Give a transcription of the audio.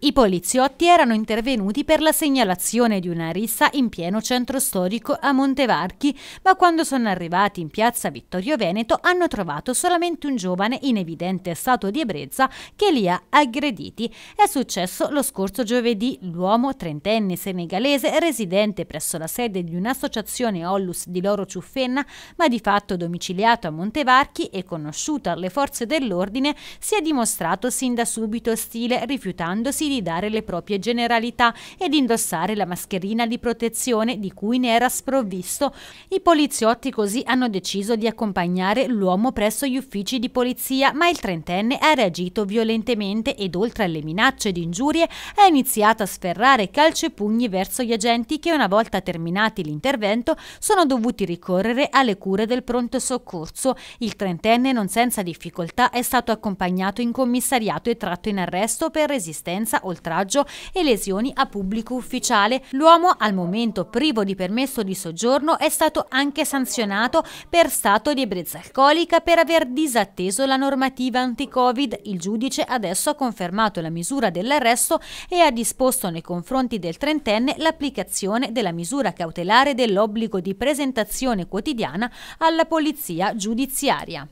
I poliziotti erano intervenuti per la segnalazione di una rissa in pieno centro storico a Montevarchi, ma quando sono arrivati in piazza Vittorio Veneto hanno trovato solamente un giovane in evidente stato di ebbrezza che li ha aggrediti. È successo lo scorso giovedì. L'uomo trentenne senegalese residente presso la sede di un'associazione Ollus di Loro Ciuffenna, ma di fatto domiciliato a Montevarchi e conosciuto alle forze dell'ordine, si è dimostrato sin da subito ostile rifiutandosi di dare le proprie generalità ed indossare la mascherina di protezione di cui ne era sprovvisto. I poliziotti così hanno deciso di accompagnare l'uomo presso gli uffici di polizia, ma il trentenne ha reagito violentemente ed oltre alle minacce di ingiurie ha iniziato a sferrare calci e pugni verso gli agenti che una volta terminati l'intervento sono dovuti ricorrere alle cure del pronto soccorso. Il trentenne non senza difficoltà è stato accompagnato in commissariato e tratto in arresto per resistenza violenza, oltraggio e lesioni a pubblico ufficiale. L'uomo, al momento privo di permesso di soggiorno, è stato anche sanzionato per stato di ebbrezza alcolica per aver disatteso la normativa anti-Covid. Il giudice adesso ha confermato la misura dell'arresto e ha disposto nei confronti del trentenne l'applicazione della misura cautelare dell'obbligo di presentazione quotidiana alla polizia giudiziaria.